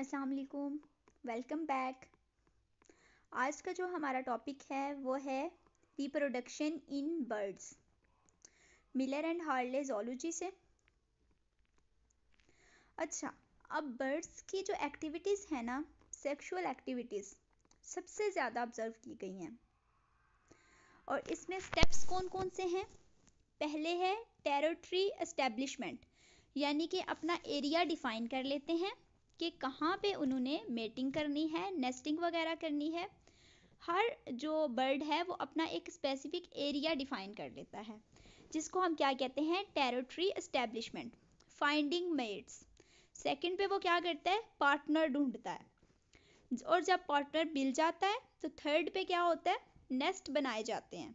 अस्सलाम वालेकुम welcome back आज का जो हमारा टॉपिक है वो है reproduction in birds Miller and Harley zoology से अच्छा अब बर्ड्स की जो एक्टिविटीज़ है ना सेक्सुअल एक्टिविटीज़ सबसे ज़्यादा ऑब्ज़र्व की गई हैं और इसमें स्टेप्स कौन कौन से हैं पहले है टेरिटरी एस्टेब्लिशमेंट यानी कि अपना एरिया डिफाइन कर लेते हैं कि कहाँ पे उन्होंने मेटिंग करनी है नेस्टिंग वगैरह करनी है हर जो बर्ड है वो अपना एक स्पेसिफिक एरिया डिफाइन कर लेता है जिसको हम क्या कहते हैं territory establishment finding mates second पे वो क्या करता है पार्टनर ढूंढता है और जब पार्टनर मिल जाता है तो थर्ड पे क्या होता है नेस्ट बनाए जाते हैं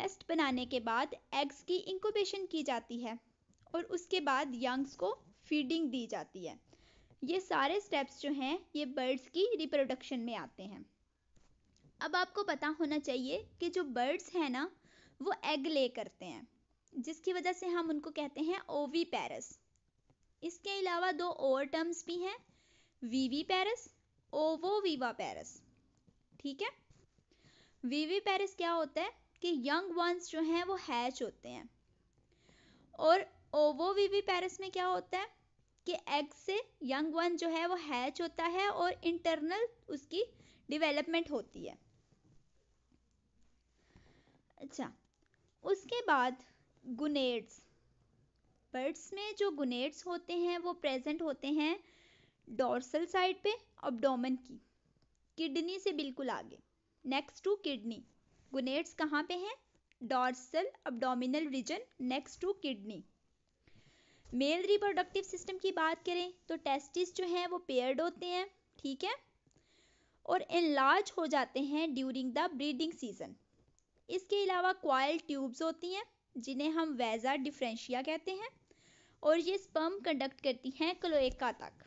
नेस्ट बनाने के बाद एग्स की इंक्यूबेशन की जाती है और उसके बाद यंग्स को फीडिंग दी जाती है ये सारे स्टेप्स जो हैं ये बर्ड्स की रिप्रोडक्शन में आते हैं अब आपको पता होना चाहिए कि जो बर्ड्स हैं ना वो एग ले करते हैं जिसकी वजह से हम उनको कहते हैं ओवी पैरस इसके अलावा दो और टर्म्स भी हैं वीवी पैरस ओवो वीवा पैरस ठीक है वीवी पैरस क्या होता है कि यंग वंस जो हैं वो हैच होते हैं और ओवो वीवी पैरस में क्या होता है उसके एग से यंग वन जो है वो हैच होता है और इंटरनल उसकी डेवलपमेंट होती है अच्छा उसके बाद गुनेड्स बर्ड्स में जो गुनेड्स होते हैं वो प्रेजेंट होते हैं डोर्सल साइड पे अबडोमन की किडनी से बिल्कुल आगे नेक्स्ट टू किडनी गुनेड्स कहाँ पे हैं dorsal abdominal region next to kidney male reproductive system की बात करें तो टेस्टिस जो हैं वो पेयर्ड होते हैं ठीक है और इनलार्ज हो जाते हैं ड्यूरिंग द ब्रीडिंग सीजन इसके अलावा क्वाइल ट्यूब्स होती हैं जिन्हें हम वेजा डिफ्रेंशिया कहते हैं और ये स्पर्म कंडक्ट करती हैं क्लोएका तक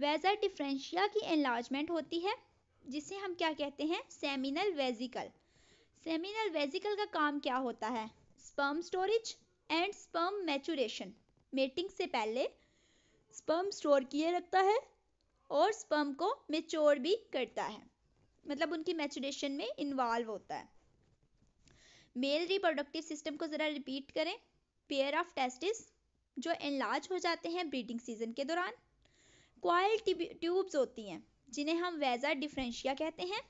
वेजा डिफ्रेंशिया की एनलार्जमेंट होती है जिसे हम क्या कहते हैं सेमिनल वेजिकल सेमिनल वेजिकल का काम क्या होता है sperm storage and sperm maturation mating से पहले स्पर्म स्टोर किए रखता है और स्पर्म को मेच्योर भी करता है मतलब उनकी मैचुरेशन में इन्वॉल्व होता है मेल रिप्रोडक्टिव सिस्टम को ज़रा रिपीट करें पेयर ऑफ टेस्टिस जो एनलार्ज हो जाते हैं ब्रीडिंग सीजन के दौरान क्वाइल ट्यूब्स होती हैं जिन्हें हम वेजा डिफ्रेंशिया कहते हैं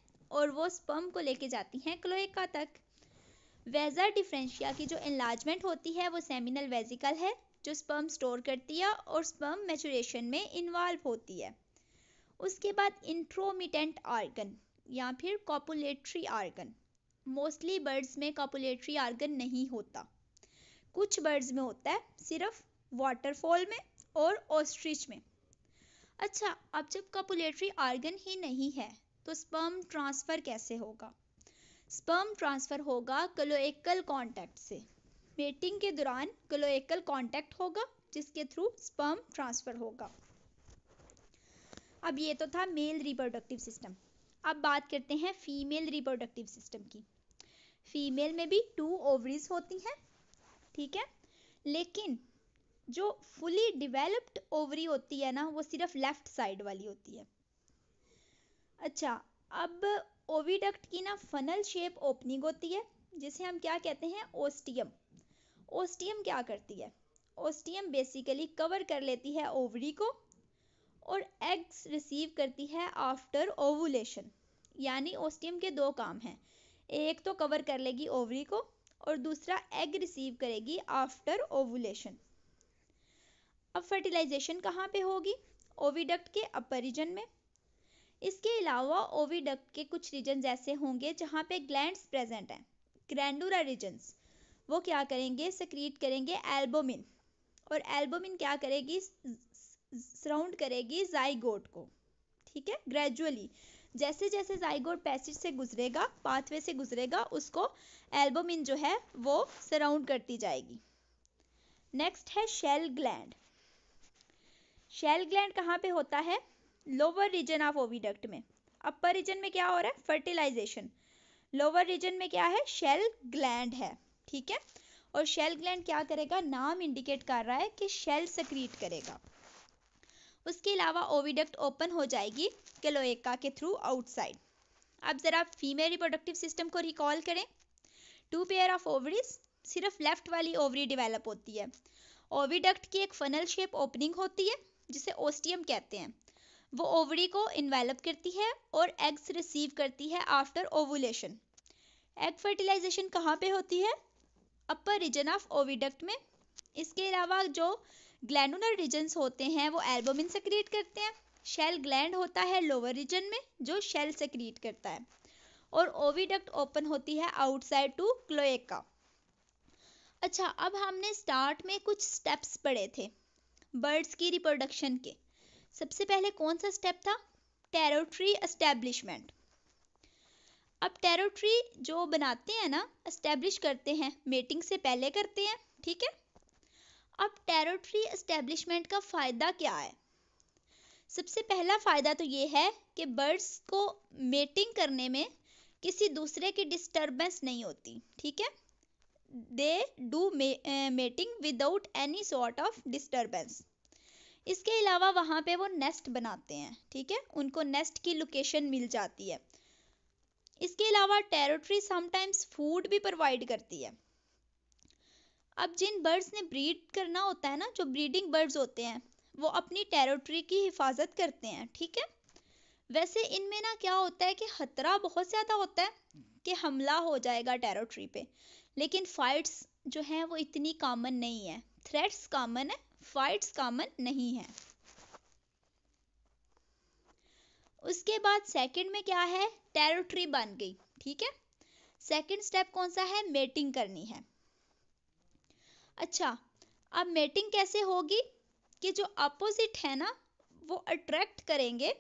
और वो स्पर्म को लेके जाती हैं क्लोएका तक वेजा डिफ्रेंशिया की जो एनलार्जमेंट होती है वो सेमिनल वेजिकल है जो स्पर्म स्टोर करती है और स्पर्म मेचुरेशन में इन्वॉल्व होती है उसके बाद इंट्रोमिटेंट आर्गन या फिर कॉपुलेटरी आर्गन मोस्टली बर्ड्स में कॉपुलेटरी आर्गन नहीं होता कुछ बर्ड्स में होता है सिर्फ वाटरफॉल में और ऑस्ट्रिच में अच्छा अब जब कॉपुलेटरी आर्गन ही नहीं है तो स्पर्म ट्रांसफ़र कैसे होगा स्पर्म ट्रांसफ़र होगा कलोएकल कांटेक्ट से मेटिंग के दौरान क्लोएकल कांटेक्ट होगा जिसके थ्रू स्पर्म ट्रांसफर होगा अब ये तो था मेल रिप्रोडक्टिव सिस्टम अब बात करते हैं फीमेल रिप्रोडक्टिव सिस्टम की फीमेल में भी टू ओवरीज होती हैं ठीक है लेकिन जो फुली डिवेलप्ड ओवरी होती है ना वो सिर्फ लेफ्ट साइड वाली होती है अच्छा अब ओविडक्ट की ना फनल शेप ओपनिंग होती है जिसे हम क्या कहते हैं ओस्टियम ओस्टियम क्या करती है ओस्टियम बेसिकली कवर कर लेती है ओवरी को और एग्स रिसीव करती है आफ्टर ओवुलेशन यानी ओस्टियम के दो काम हैं एक तो कवर कर लेगी ओवरी को और दूसरा एग रिसीव करेगी आफ्टर ओवुलेशन अब फर्टिलाइजेशन कहाँ पे होगी ओविडक्ट के अपर रीजन में इसके अलावा ओविडक्ट के कुछ रीजन ऐसे होंगे जहाँ पे ग्लैंड्स प्रेजेंट हैं ग्रैंडुलर रीजन्स वो क्या करेंगे सक्रीट करेंगे एल्बोमिन और एल्बोमिन क्या करेगी सराउंड करेगी जाइगोट को ठीक है ग्रेजुअली जैसे जैसे जाइगोट पैसेज से गुजरेगा पाथवे से गुजरेगा उसको एल्बोमिन जो है वो सराउंड करती जाएगी नेक्स्ट है शेल ग्लैंड शेल ग्लैंड कहाँ पे होता है लोअर रीजन ऑफ ओविडक्ट में अपर रीजन में क्या हो रहा है फर्टिलाइजेशन लोअर रीजन में क्या है शेल ग्लैंड है ठीक है और शेल ग्लैंड क्या करेगा नाम इंडिकेट कर रहा है कि शेल सक्रीट करेगा उसके अलावा ओविडक्ट ओपन हो जाएगी केलोएका के थ्रू आउटसाइड अब ज़रा फीमेल रिप्रोडक्टिव सिस्टम को रिकॉल करें टू पेयर ऑफ ओवरीज सिर्फ लेफ्ट वाली ओवरी डेवलप होती है ओविडक्ट की एक फनल शेप ओपनिंग होती है जिसे ओस्टियम कहते हैं वो ओवरी को इन्वेलप करती है और एग्स रिसीव करती है आफ्टर ओवुलेशन एग फर्टिलाइजेशन कहाँ पे होती है अपर रीजन ऑफ ओविडक्ट में इसके अलावा जो ग्लैंडुलर रीजन्स होते हैं वो एल्बोमिन सेक्रिएट करते हैं शेल ग्लैंड होता है लोअर रीजन में जो शेल सेक्रिएट करता है और ओविडक्ट ओपन होती है आउटसाइड टू क्लोएका अच्छा अब हमने स्टार्ट में कुछ स्टेप्स पढ़े थे बर्ड्स की रिप्रोडक्शन के सबसे पहले कौन सा स्टेप था टेरोटरी एस्टेब्लिशमेंट अब टेरिटरी जो बनाते हैं ना एस्टेब्लिश करते हैं मेटिंग से पहले करते हैं ठीक है अब टेरिटरी एस्टेब्लिशमेंट का फ़ायदा क्या है सबसे पहला फ़ायदा तो ये है कि बर्ड्स को मेटिंग करने में किसी दूसरे की डिस्टरबेंस नहीं होती ठीक है they do mating without any sort of disturbance इसके अलावा वहाँ पे वो नेस्ट बनाते हैं ठीक है उनको नेस्ट की लोकेशन मिल जाती है इसके अलावा टेरिटरी समटाइम्स फूड भी प्रोवाइड करती है अब जिन बर्ड्स ने ब्रीड करना होता है ना जो ब्रीडिंग बर्ड्स होते हैं वो अपनी टेरिटरी की हिफाजत करते हैं ठीक है वैसे इनमें ना क्या होता है कि खतरा बहुत ज़्यादा होता है कि हमला हो जाएगा टेरिटरी पे लेकिन फाइट्स जो हैं वो इतनी कॉमन नहीं है थ्रेट्स कॉमन है फाइट्स कॉमन नहीं है उसके बाद सेकंड में क्या है टेरिटरी बन गई ठीक है सेकंड स्टेप कौन सा है मेटिंग करनी है अच्छा अब मेटिंग कैसे होगी कि जो अपोजिट है ना वो अट्रैक्ट करेंगे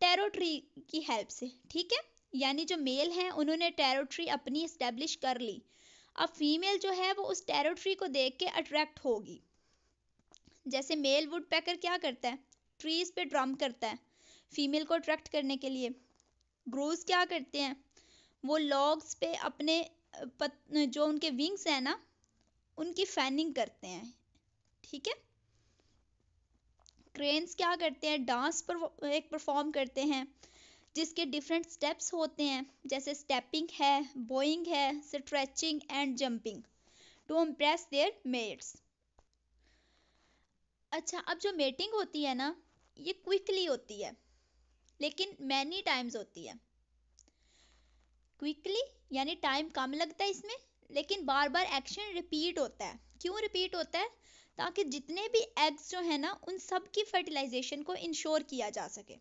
टेरिटरी की हेल्प से ठीक है यानी जो मेल हैं उन्होंने टेरोट्री अपनी इस्टेब्लिश कर ली अब फीमेल जो है वो उस टेरिटरी को देख के अट्रैक्ट होगी जैसे मेल वुड पैकर क्या करता है ट्रीज पे ड्रम करता है फीमेल को अट्रैक्ट करने के लिए ग्रोज क्या करते हैं वो लॉग्स पे अपने पत, जो उनके विंग्स हैं ना उनकी फैनिंग करते हैं ठीक है क्रेन्स क्या करते हैं डांस पर एक परफॉर्म करते हैं जिसके डिफरेंट स्टेप्स होते हैं जैसे स्टेपिंग है बोइंग है stretching and jumping to impress their mates अच्छा अब जो मेटिंग होती है ना ये क्विकली होती है लेकिन मैनी टाइम्स होती है क्विकली यानी टाइम कम लगता है इसमें लेकिन बार बार एक्शन रिपीट होता है क्यों रिपीट होता है ताकि जितने भी एग्स जो है ना उन सब की फर्टिलाइजेशन को इंश्योर किया जा सके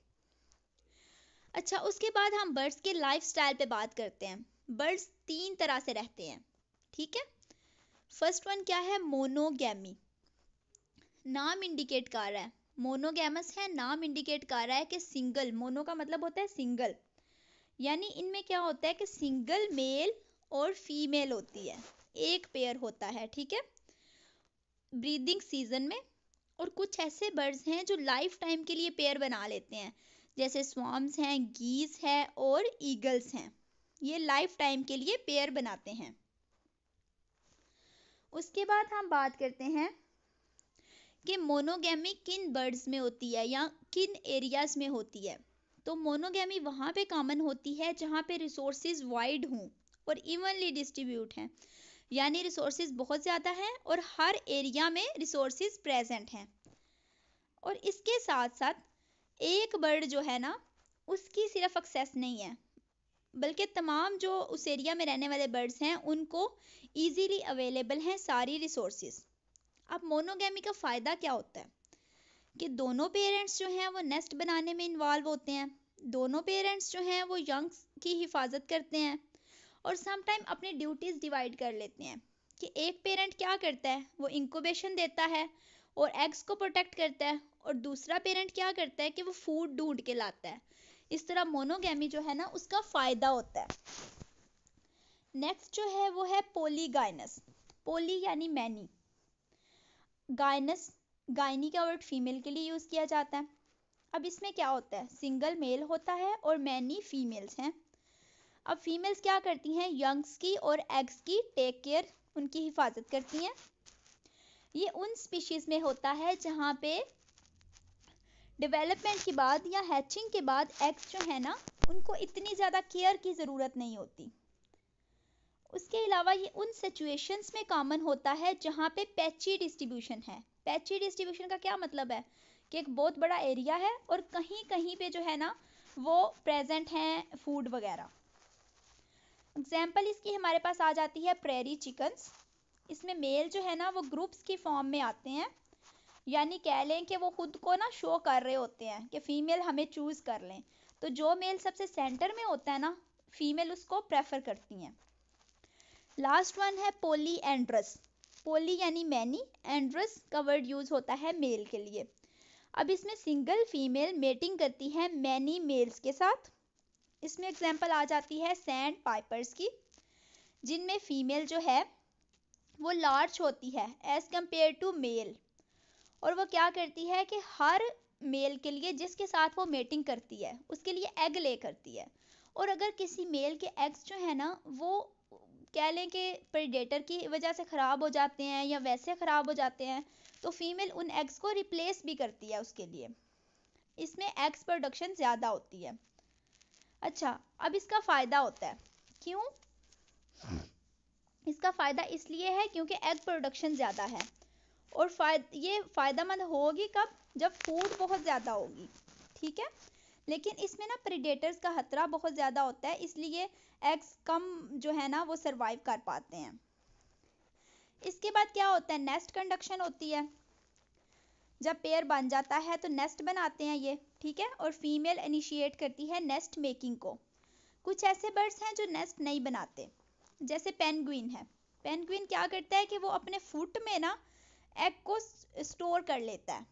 अच्छा उसके बाद हम बर्ड्स के लाइफ स्टाइल पे बात करते हैं बर्ड्स तीन तरह से रहते हैं ठीक है फर्स्ट वन क्या है मोनोगैमी नाम इंडिकेट कर रहा है मोनोगैमस है नाम इंडिकेट कर रहा है कि सिंगल मोनो का मतलब होता है सिंगल यानी इनमें क्या होता है कि सिंगल मेल और फीमेल होती है एक पेयर होता है ठीक है ब्रीदिंग सीजन में और कुछ ऐसे बर्ड्स हैं जो लाइफ टाइम के लिए पेयर बना लेते हैं जैसे स्वाम्स हैं गीज है और ईगल्स हैं ये लाइफ टाइम के लिए पेयर बनाते हैं उसके बाद हम बात करते हैं कि मोनोगेमी किन बर्ड्स में होती है या किन एरियाज़ में होती है तो मोनोगेमी वहाँ पे कॉमन होती है जहाँ पे रिसोर्सेज वाइड हों और इवनली डिस्ट्रीब्यूट हैं यानी रिसोर्सेज बहुत ज़्यादा हैं और हर एरिया में रिसोर्सेज प्रेजेंट हैं और इसके साथ साथ एक बर्ड जो है ना उसकी सिर्फ एक्सेस नहीं है बल्कि तमाम जो उस एरिया में रहने वाले बर्ड्स हैं उनको ईजीली अवेलेबल हैं सारी रिसोर्सेज अब मोनोगेमी का फ़ायदा क्या होता है कि दोनों पेरेंट्स जो हैं वो नेस्ट बनाने में इन्वॉल्व होते हैं दोनों पेरेंट्स जो हैं वो यंग्स की हिफाजत करते हैं और समटाइम अपनी ड्यूटीज़ डिवाइड कर लेते हैं कि एक पेरेंट क्या करता है वो इंक्यूबेशन देता है और एग्स को प्रोटेक्ट करता है और दूसरा पेरेंट क्या करता है कि वो फूड ढूंढ के लाता है इस तरह मोनोगेमी जो है ना उसका फ़ायदा होता है नेक्स्ट जो है वो है पोलीगाइनस पोली यानी मैनी गायनस गायनी का वर्ड फीमेल के लिए यूज़ किया जाता है अब इसमें क्या होता है सिंगल मेल होता है और मैनी फीमेल्स हैं अब फीमेल्स क्या करती हैं यंग्स की और एग्स की टेक केयर उनकी हिफाजत करती हैं ये उन स्पीशीज़ में होता है जहाँ पे डेवलपमेंट के बाद या हैचिंग के बाद एग्स जो है ना उनको इतनी ज़्यादा केयर की ज़रूरत नहीं होती उसके अलावा ये उन सिचुएशंस में कॉमन होता है जहाँ पे पैची डिस्ट्रीब्यूशन है पैची डिस्ट्रीब्यूशन का क्या मतलब है कि एक बहुत बड़ा एरिया है और कहीं कहीं पे जो है ना वो प्रेजेंट हैं फूड वगैरह एग्जाम्पल इसकी हमारे पास आ जाती है प्रेरी चिकन्स इसमें मेल जो है ना वो ग्रुप्स की फॉर्म में आते हैं यानी कह लें कि वो खुद को ना शो कर रहे होते हैं कि फीमेल हमें चूज़ कर लें तो जो मेल सबसे सेंटर में होता है ना फीमेल उसको प्रेफर करती हैं लास्ट वन है पोली एंड्रस पोली यानी मैनी एंड्रस का वर्ड यूज होता है मेल के लिए अब इसमें सिंगल फीमेल मेटिंग करती है मैनी मेल्स के साथ इसमें एग्जाम्पल आ जाती है सैंड पाइपर्स की जिनमें फीमेल जो है वो लार्ज होती है एज कम्पेयर टू मेल और वो क्या करती है कि हर मेल के लिए जिसके साथ वो मेटिंग करती है उसके लिए एग ले करती है और अगर किसी मेल के एग्स जो है ना वो कह लें कि प्रेडेटर की वजह से ख़राब हो जाते हैं या वैसे ख़राब हो जाते हैं तो फीमेल उन एग्स को रिप्लेस भी करती है उसके लिए इसमें एग्स प्रोडक्शन ज़्यादा होती है अच्छा अब इसका फ़ायदा होता है क्यों इसका फ़ायदा इसलिए है क्योंकि एग प्रोडक्शन ज़्यादा है और फायद ये फ़ायदा मंद होगी कब जब फूड बहुत ज़्यादा होगी ठीक है लेकिन इसमें ना प्रीडेटर्स का खतरा बहुत ज़्यादा होता है इसलिए एग्स कम जो है ना वो सरवाइव कर पाते हैं इसके बाद क्या होता है नेस्ट कंडक्शन होती है जब पेयर बन जाता है तो नेस्ट बनाते हैं ये ठीक है और फीमेल इनिशिएट करती है नेस्ट मेकिंग को कुछ ऐसे बर्ड्स हैं जो नेस्ट नहीं बनाते जैसे पेनग्विन है पेनग्विन क्या करता है कि वो अपने फुट में ना एग को स्टोर कर लेता है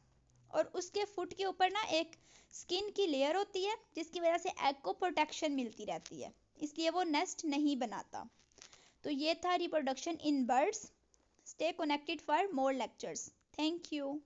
और उसके फुट के ऊपर ना एक स्किन की लेयर होती है जिसकी वजह से एग को प्रोटेक्शन मिलती रहती है इसलिए वो नेस्ट नहीं बनाता तो ये था reproduction in birds stay connected for more lectures thank you